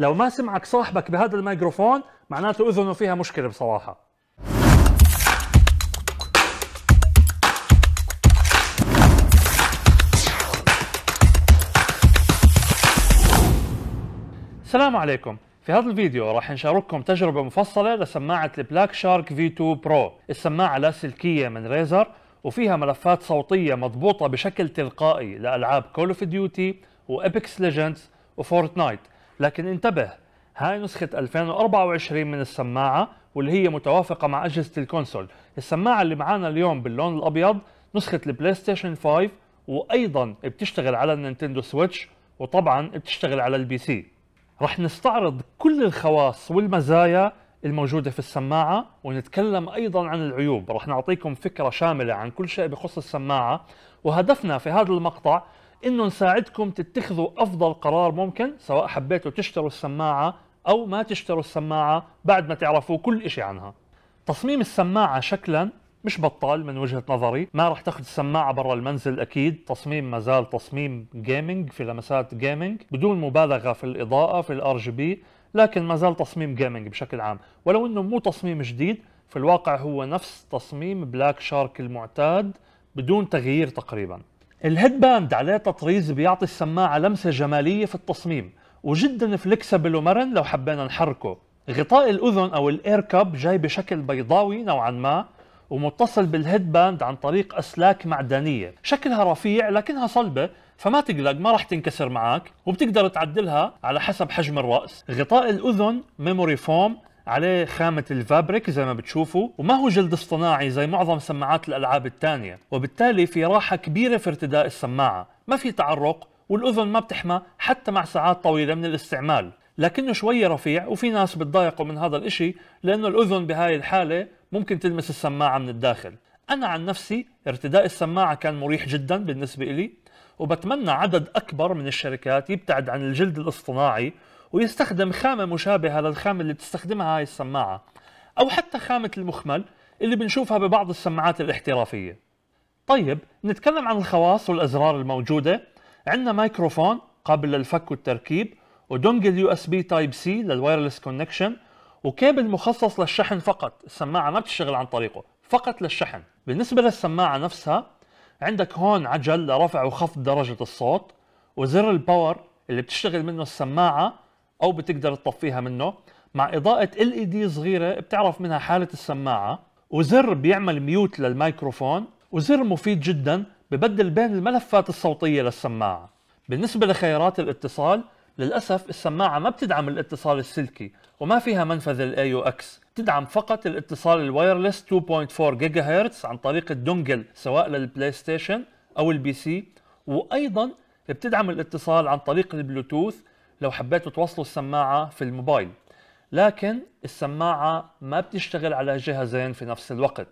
لو ما سمعك صاحبك بهذا الميكروفون معناته اذنه فيها مشكله بصراحه السلام عليكم في هذا الفيديو راح نشارككم تجربة مفصلة لسماعة البلاك شارك V2 برو السماعة لاسلكية من ريزر وفيها ملفات صوتية مضبوطة بشكل تلقائي لألعاب كول اوف ديوتي وإبكس ليجندز وفورتنايت لكن انتبه هاي نسخة 2024 من السماعة واللي هي متوافقة مع أجهزة الكونسول السماعة اللي معانا اليوم باللون الأبيض نسخة البلاي ستيشن 5 وأيضا بتشتغل على النينتندو سويتش وطبعا بتشتغل على البي سي رح نستعرض كل الخواص والمزايا الموجودة في السماعة ونتكلم أيضا عن العيوب رح نعطيكم فكرة شاملة عن كل شيء بخص السماعة وهدفنا في هذا المقطع انه نساعدكم تتخذوا افضل قرار ممكن سواء حبيتوا تشتروا السماعه او ما تشتروا السماعه بعد ما تعرفوا كل إشي عنها تصميم السماعه شكلا مش بطال من وجهه نظري ما راح تاخذ السماعه برا المنزل اكيد تصميم ما زال تصميم جيمنج في لمسات جيمنج بدون مبالغه في الاضاءه في الار جي بي لكن ما زال تصميم جيمنج بشكل عام ولو انه مو تصميم جديد في الواقع هو نفس تصميم بلاك شارك المعتاد بدون تغيير تقريبا الهيد باند عليه تطريز بيعطي السماعة لمسة جمالية في التصميم وجدا فلكسبل ومرن لو حبينا نحركه غطاء الأذن أو الإير كاب جاي بشكل بيضاوي نوعا ما ومتصل بالهيد باند عن طريق أسلاك معدنية شكلها رفيع لكنها صلبة فما تقلق ما راح تنكسر معك وبتقدر تعدلها على حسب حجم الرأس غطاء الأذن ميموري فوم عليه خامة الفابريك زي ما بتشوفوا وما هو جلد اصطناعي زي معظم سماعات الألعاب الثانية وبالتالي في راحة كبيرة في ارتداء السماعة ما في تعرق والأذن ما بتحمى حتى مع ساعات طويلة من الاستعمال لكنه شوية رفيع وفي ناس بتضايقوا من هذا الإشي لأنه الأذن بهاي الحالة ممكن تلمس السماعة من الداخل أنا عن نفسي ارتداء السماعة كان مريح جدا بالنسبة إلي وبتمنى عدد أكبر من الشركات يبتعد عن الجلد الاصطناعي ويستخدم خامة مشابهة للخامة اللي بتستخدمها هاي السماعة أو حتى خامة المخمل اللي بنشوفها ببعض السماعات الاحترافية طيب نتكلم عن الخواص والأزرار الموجودة عندنا مايكروفون قابل للفك والتركيب ودونجل يو اس بي تايب سي للوايرلس كونكشن وكابل مخصص للشحن فقط السماعة ما بتشتغل عن طريقه فقط للشحن بالنسبة للسماعة نفسها عندك هون عجل لرفع وخفض درجة الصوت وزر الباور اللي بتشتغل منه السماعة او بتقدر تطفيها منه مع اضاءه ال اي دي صغيره بتعرف منها حاله السماعه وزر بيعمل ميوت للميكروفون وزر مفيد جدا ببدل بين الملفات الصوتيه للسماعه بالنسبه لخيارات الاتصال للاسف السماعه ما بتدعم الاتصال السلكي وما فيها منفذ الاي يو اكس تدعم فقط الاتصال الوايرلس 2.4 جيجا هرتز عن طريق الدونجل سواء للبلاي ستيشن او البي سي وايضا بتدعم الاتصال عن طريق البلوتوث لو حبيتوا توصلوا السماعة في الموبايل لكن السماعة ما بتشتغل على جهازين في نفس الوقت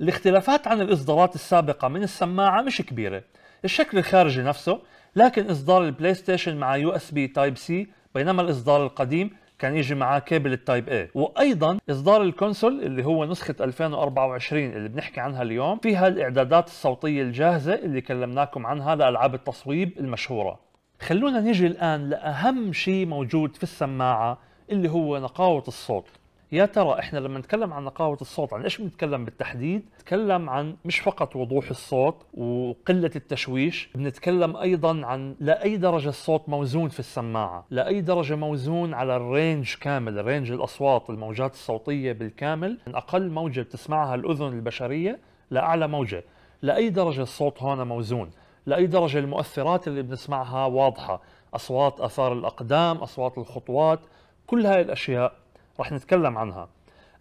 الاختلافات عن الإصدارات السابقة من السماعة مش كبيرة الشكل الخارجي نفسه لكن إصدار البلاي ستيشن مع يو اس بي تايب سي بينما الإصدار القديم كان يجي معاه كابل التايب اي وايضا اصدار الكونسول اللي هو نسخه 2024 اللي بنحكي عنها اليوم فيها الاعدادات الصوتيه الجاهزه اللي كلمناكم عنها لالعاب التصويب المشهوره خلونا نجي الآن لأهم شيء موجود في السماعة اللي هو نقاوة الصوت يا ترى احنا لما نتكلم عن نقاوة الصوت عن ايش بنتكلم بالتحديد؟ نتكلم عن مش فقط وضوح الصوت وقلة التشويش، بنتكلم ايضا عن لاي درجة الصوت موزون في السماعة، لاي درجة موزون على الرينج كامل، رينج الاصوات، الموجات الصوتية بالكامل، من اقل موجة بتسمعها الاذن البشرية لاعلى موجة، لاي درجة الصوت هون موزون، لأي درجة المؤثرات اللي بنسمعها واضحة أصوات أثار الأقدام أصوات الخطوات كل هاي الأشياء رح نتكلم عنها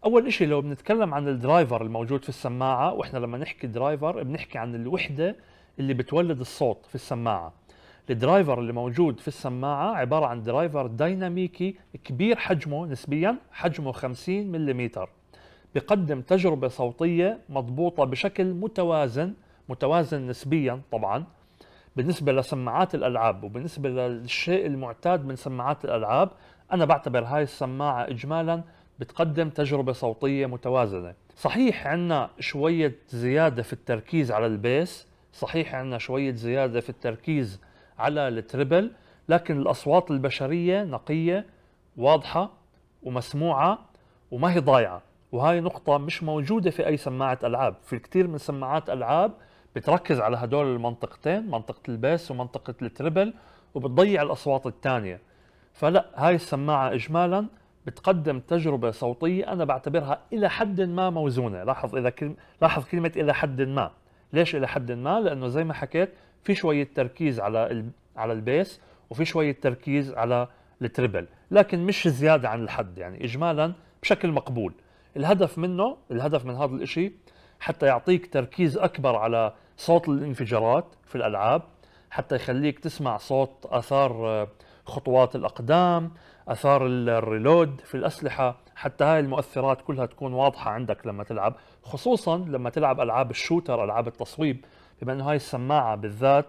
أول إشي لو بنتكلم عن الدرايفر الموجود في السماعة وإحنا لما نحكي درايفر بنحكي عن الوحدة اللي بتولد الصوت في السماعة الدرايفر اللي موجود في السماعة عبارة عن درايفر ديناميكي كبير حجمه نسبيا حجمه 50 ملم بقدم تجربة صوتية مضبوطة بشكل متوازن متوازن نسبيا طبعا بالنسبه لسماعات الالعاب وبالنسبه للشيء المعتاد من سماعات الالعاب انا بعتبر هاي السماعه اجمالا بتقدم تجربه صوتيه متوازنه صحيح عندنا شويه زياده في التركيز على البيس صحيح عندنا شويه زياده في التركيز على التربل لكن الاصوات البشريه نقيه واضحه ومسموعه وما هي ضايعه وهاي نقطه مش موجوده في اي سماعه العاب في كثير من سماعات العاب بتركز على هدول المنطقتين منطقه البيس ومنطقه التربل وبتضيع الاصوات الثانيه فلا هاي السماعه اجمالا بتقدم تجربة صوتية أنا بعتبرها إلى حد ما موزونة لاحظ إذا كلمة لاحظ كلمة إلى حد ما ليش إلى حد ما لأنه زي ما حكيت في شوية تركيز على ال... على البيس وفي شوية تركيز على التربل لكن مش زيادة عن الحد يعني إجمالا بشكل مقبول الهدف منه الهدف من هذا الإشي حتى يعطيك تركيز أكبر على صوت الانفجارات في الالعاب حتى يخليك تسمع صوت اثار آه، خطوات الاقدام اثار الريلود في الاسلحه حتى هاي المؤثرات كلها تكون واضحه عندك لما تلعب خصوصا لما تلعب العاب الشوتر العاب التصويب بما انه هاي السماعه بالذات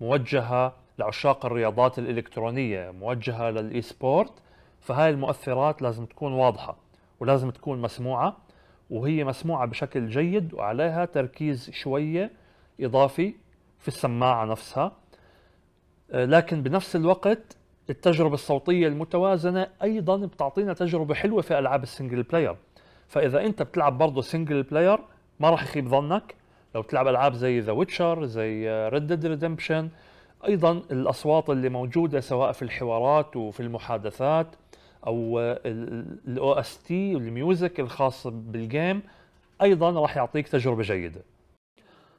موجهه لعشاق الرياضات الالكترونيه موجهه للاي سبورت فهاي المؤثرات لازم تكون واضحه ولازم تكون مسموعه وهي مسموعه بشكل جيد وعليها تركيز شويه إضافي في السماعة نفسها آه، لكن بنفس الوقت التجربة الصوتية المتوازنة أيضا بتعطينا تجربة حلوة في ألعاب السنجل بلاير فإذا أنت بتلعب برضه سنجل بلاير ما راح يخيب ظنك لو بتلعب ألعاب زي ذا ويتشر زي ريد ديد ريدمبشن أيضا الأصوات اللي موجودة سواء في الحوارات وفي المحادثات أو الأو اس تي والميوزك الخاص بالجيم أيضا راح يعطيك تجربة جيدة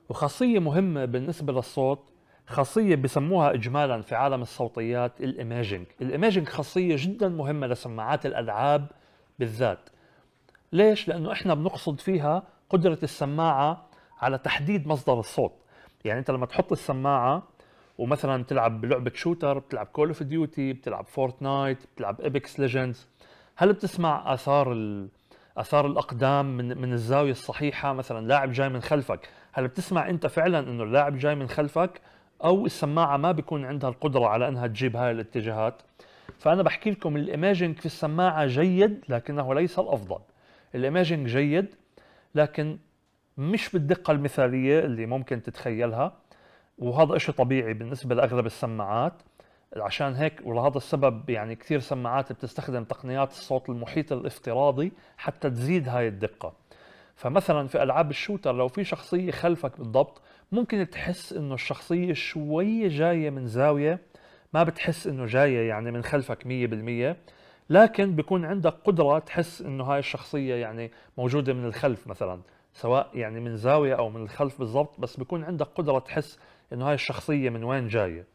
وخاصية مهمة بالنسبة للصوت خاصية بسموها إجمالا في عالم الصوتيات الإيماجينج الإيماجينج خاصية جدا مهمة لسماعات الألعاب بالذات ليش؟ لأنه إحنا بنقصد فيها قدرة السماعة على تحديد مصدر الصوت يعني أنت لما تحط السماعة ومثلا تلعب بلعبة شوتر بتلعب كول اوف ديوتي بتلعب فورتنايت بتلعب ايبكس ليجندز هل بتسمع آثار ال... آثار الأقدام من من الزاوية الصحيحة مثلا لاعب جاي من خلفك هل بتسمع انت فعلا انه اللاعب جاي من خلفك او السماعه ما بيكون عندها القدره على انها تجيب هاي الاتجاهات فانا بحكي لكم الايماجينج في السماعه جيد لكنه ليس الافضل الايماجينج جيد لكن مش بالدقه المثاليه اللي ممكن تتخيلها وهذا إشي طبيعي بالنسبه لاغلب السماعات عشان هيك ولهذا السبب يعني كثير سماعات بتستخدم تقنيات الصوت المحيط الافتراضي حتى تزيد هاي الدقه فمثلا في العاب الشوتر لو في شخصيه خلفك بالضبط ممكن تحس انه الشخصيه شويه جايه من زاويه ما بتحس انه جايه يعني من خلفك 100% لكن بيكون عندك قدره تحس انه هاي الشخصيه يعني موجوده من الخلف مثلا سواء يعني من زاويه او من الخلف بالضبط بس بيكون عندك قدره تحس انه هاي الشخصيه من وين جايه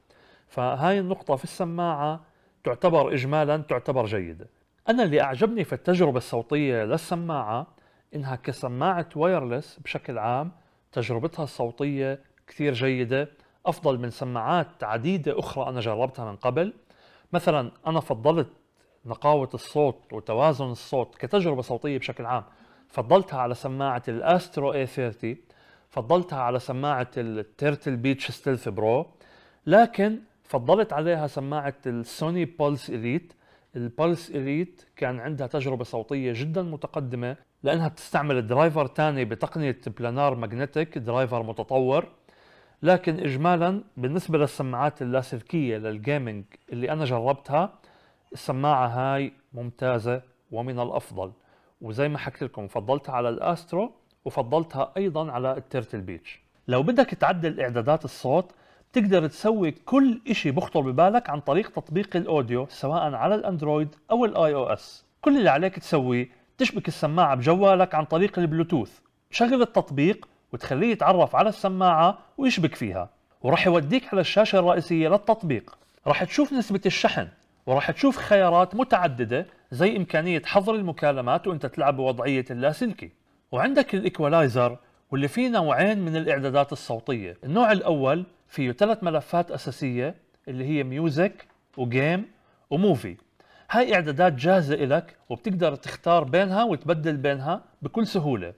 فهاي النقطه في السماعه تعتبر اجمالا تعتبر جيده انا اللي اعجبني في التجربه الصوتيه للسماعه انها كسماعه وايرلس بشكل عام تجربتها الصوتيه كثير جيده افضل من سماعات عديده اخرى انا جربتها من قبل مثلا انا فضلت نقاوه الصوت وتوازن الصوت كتجربه صوتيه بشكل عام فضلتها على سماعه الاسترو اي 30 فضلتها على سماعه التيرتل بيتش ستيلث برو لكن فضلت عليها سماعه السوني بولس اليت البولس اليت كان عندها تجربه صوتيه جدا متقدمه لأنها بتستعمل درايفر ثاني بتقنية بلانار ماجنتيك درايفر متطور لكن إجمالا بالنسبة للسماعات اللاسلكية للجيمنج اللي أنا جربتها السماعة هاي ممتازة ومن الأفضل وزي ما حكيت لكم فضلتها على الأسترو وفضلتها أيضا على التيرتل بيتش لو بدك تعدل إعدادات الصوت بتقدر تسوي كل شيء بخطر ببالك عن طريق تطبيق الأوديو سواء على الأندرويد أو الآي أو إس كل اللي عليك تسويه تشبك السماعة بجوالك عن طريق البلوتوث شغل التطبيق وتخليه يتعرف على السماعة ويشبك فيها وراح يوديك على الشاشة الرئيسية للتطبيق راح تشوف نسبة الشحن وراح تشوف خيارات متعددة زي إمكانية حظر المكالمات وأنت تلعب بوضعية اللاسلكي وعندك الإيكوالايزر واللي فيه نوعين من الإعدادات الصوتية النوع الأول فيه ثلاث ملفات أساسية اللي هي ميوزك وجيم وموفي هاي اعدادات جاهزه لك وبتقدر تختار بينها وتبدل بينها بكل سهوله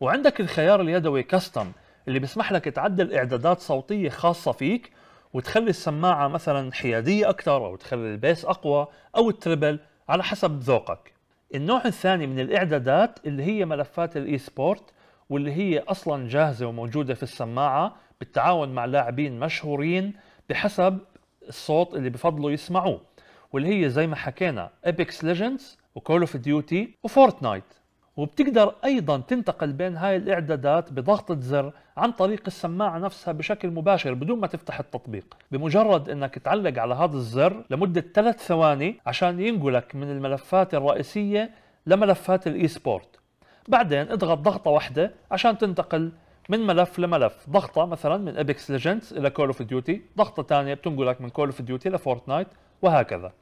وعندك الخيار اليدوي كاستم اللي بيسمح لك تعدل اعدادات صوتيه خاصه فيك وتخلي السماعه مثلا حياديه اكثر او تخلي البيس اقوى او التربل على حسب ذوقك النوع الثاني من الاعدادات اللي هي ملفات الاي سبورت واللي هي اصلا جاهزه وموجوده في السماعه بالتعاون مع لاعبين مشهورين بحسب الصوت اللي بفضلوا يسمعوه واللي هي زي ما حكينا ايبكس ليجندز وكول اوف ديوتي وفورتنايت وبتقدر ايضا تنتقل بين هاي الاعدادات بضغطة زر عن طريق السماعة نفسها بشكل مباشر بدون ما تفتح التطبيق بمجرد انك تعلق على هذا الزر لمدة ثلاث ثواني عشان ينقلك من الملفات الرئيسية لملفات الاي سبورت بعدين اضغط ضغطة واحدة عشان تنتقل من ملف لملف ضغطة مثلا من ابيكس ليجندز الى كول اوف ديوتي ضغطة ثانية بتنقلك من كول اوف ديوتي لفورتنايت وهكذا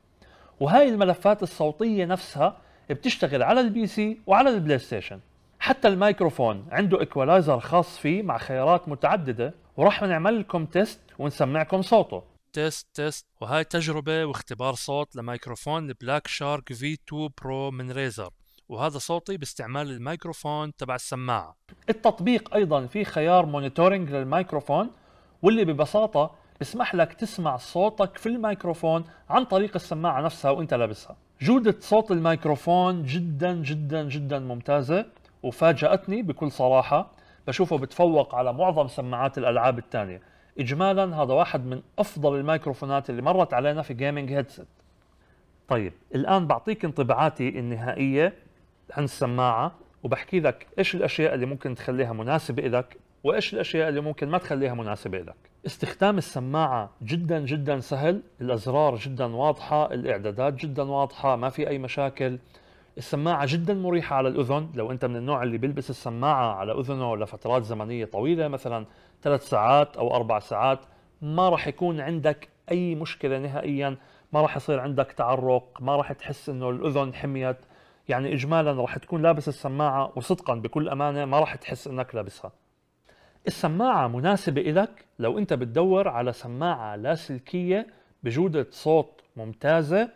وهاي الملفات الصوتية نفسها بتشتغل على البي سي وعلى البلاي ستيشن حتى الميكروفون عنده ايكولايزر خاص فيه مع خيارات متعددة وراح نعمل لكم تيست ونسمعكم صوته تيست تيست وهاي تجربة واختبار صوت لميكروفون البلاك شارك في 2 برو من ريزر وهذا صوتي باستعمال الميكروفون تبع السماعة التطبيق أيضا فيه خيار مونيتورينج للميكروفون واللي ببساطة بسمح لك تسمع صوتك في الميكروفون عن طريق السماعة نفسها وانت لابسها جودة صوت الميكروفون جدا جدا جدا ممتازة وفاجأتني بكل صراحة بشوفه بتفوق على معظم سماعات الألعاب الثانية إجمالا هذا واحد من أفضل الميكروفونات اللي مرت علينا في جيمنج هيدسيت طيب الآن بعطيك انطباعاتي النهائية عن السماعة وبحكي لك إيش الأشياء اللي ممكن تخليها مناسبة إلك وايش الاشياء اللي ممكن ما تخليها مناسبه لك استخدام السماعه جدا جدا سهل الازرار جدا واضحه الاعدادات جدا واضحه ما في اي مشاكل السماعة جدا مريحة على الأذن لو أنت من النوع اللي بيلبس السماعة على أذنه لفترات زمنية طويلة مثلا ثلاث ساعات أو أربع ساعات ما راح يكون عندك أي مشكلة نهائيا ما راح يصير عندك تعرق ما راح تحس أنه الأذن حميت يعني إجمالا راح تكون لابس السماعة وصدقا بكل أمانة ما راح تحس أنك لابسها السماعة مناسبة إلك لو أنت بتدور على سماعة لاسلكية بجودة صوت ممتازة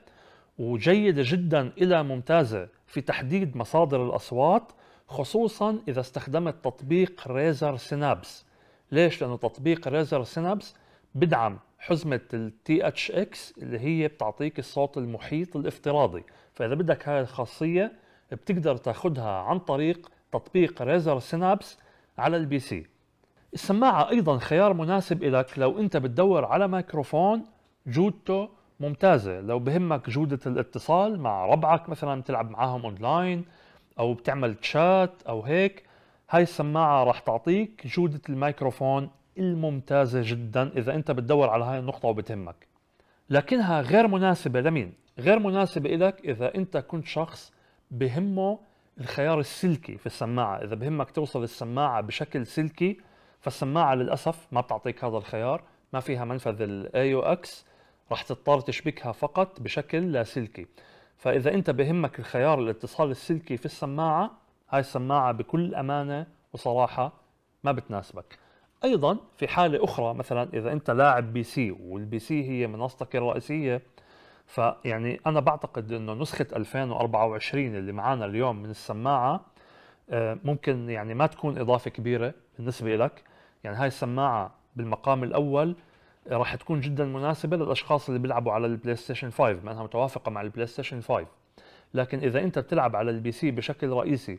وجيدة جدا إلى ممتازة في تحديد مصادر الأصوات خصوصا إذا استخدمت تطبيق ريزر سينابس ليش؟ لأنه تطبيق ريزر سينابس بدعم حزمة ال THX اللي هي بتعطيك الصوت المحيط الافتراضي فإذا بدك هاي الخاصية بتقدر تاخدها عن طريق تطبيق ريزر سينابس على البي سي السماعة أيضا خيار مناسب إلك لو أنت بتدور على ميكروفون جودته ممتازة لو بهمك جودة الاتصال مع ربعك مثلا بتلعب معاهم أونلاين أو بتعمل تشات أو هيك هاي السماعة راح تعطيك جودة الميكروفون الممتازة جدا إذا أنت بتدور على هاي النقطة وبتهمك لكنها غير مناسبة لمين؟ غير مناسبة إلك إذا أنت كنت شخص بهمه الخيار السلكي في السماعة إذا بهمك توصل السماعة بشكل سلكي فالسماعه للاسف ما بتعطيك هذا الخيار ما فيها منفذ الاي او اكس راح تضطر تشبكها فقط بشكل لاسلكي فاذا انت بهمك الخيار الاتصال السلكي في السماعه هاي السماعه بكل امانه وصراحه ما بتناسبك ايضا في حاله اخرى مثلا اذا انت لاعب بي سي والبي سي هي منصتك الرئيسيه فيعني انا بعتقد انه نسخه 2024 اللي معانا اليوم من السماعه آه، ممكن يعني ما تكون اضافه كبيره بالنسبه لك يعني هاي السماعه بالمقام الاول راح تكون جدا مناسبه للاشخاص اللي بيلعبوا على البلاي ستيشن 5 لانها متوافقه مع البلاي ستيشن 5 لكن اذا انت بتلعب على البي سي بشكل رئيسي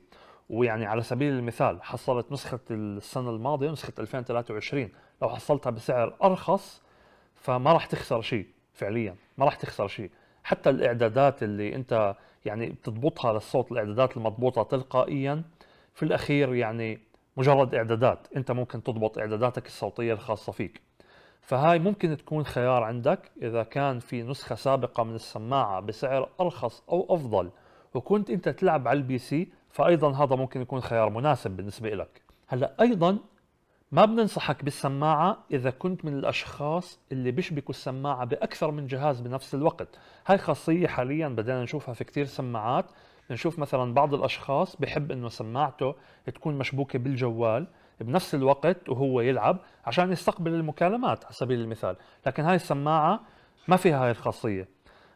ويعني على سبيل المثال حصلت نسخه السنه الماضيه نسخه 2023 لو حصلتها بسعر ارخص فما راح تخسر شيء فعليا ما راح تخسر شيء حتى الاعدادات اللي انت يعني بتضبطها للصوت الاعدادات المضبوطه تلقائيا في الاخير يعني مجرد اعدادات انت ممكن تضبط اعداداتك الصوتيه الخاصه فيك فهاي ممكن تكون خيار عندك اذا كان في نسخه سابقه من السماعه بسعر ارخص او افضل وكنت انت تلعب على البي سي فايضا هذا ممكن يكون خيار مناسب بالنسبه لك هلا ايضا ما بننصحك بالسماعة إذا كنت من الأشخاص اللي بيشبكوا السماعة بأكثر من جهاز بنفس الوقت هاي خاصية حاليا بدنا نشوفها في كتير سماعات نشوف مثلا بعض الاشخاص بحب انه سماعته تكون مشبوكه بالجوال بنفس الوقت وهو يلعب عشان يستقبل المكالمات على سبيل المثال لكن هاي السماعه ما فيها هاي الخاصيه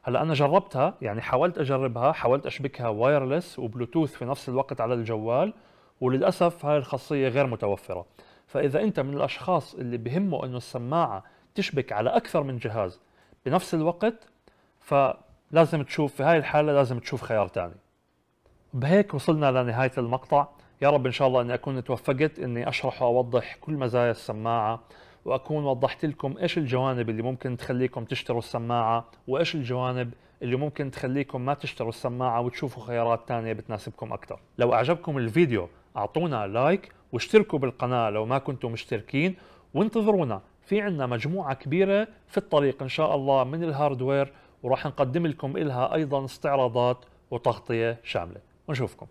هلا انا جربتها يعني حاولت اجربها حاولت اشبكها وايرلس وبلوتوث في نفس الوقت على الجوال وللاسف هاي الخاصيه غير متوفره فاذا انت من الاشخاص اللي بهمه انه السماعه تشبك على اكثر من جهاز بنفس الوقت فلازم تشوف في هاي الحاله لازم تشوف خيار ثاني بهيك وصلنا لنهاية المقطع يا رب إن شاء الله أني أكون توفقت أني أشرح وأوضح كل مزايا السماعة وأكون وضحت لكم إيش الجوانب اللي ممكن تخليكم تشتروا السماعة وإيش الجوانب اللي ممكن تخليكم ما تشتروا السماعة وتشوفوا خيارات تانية بتناسبكم أكثر لو أعجبكم الفيديو أعطونا لايك واشتركوا بالقناة لو ما كنتم مشتركين وانتظرونا في عنا مجموعة كبيرة في الطريق إن شاء الله من الهاردوير وراح نقدم لكم إلها أيضا استعراضات وتغطية شاملة Użyówką.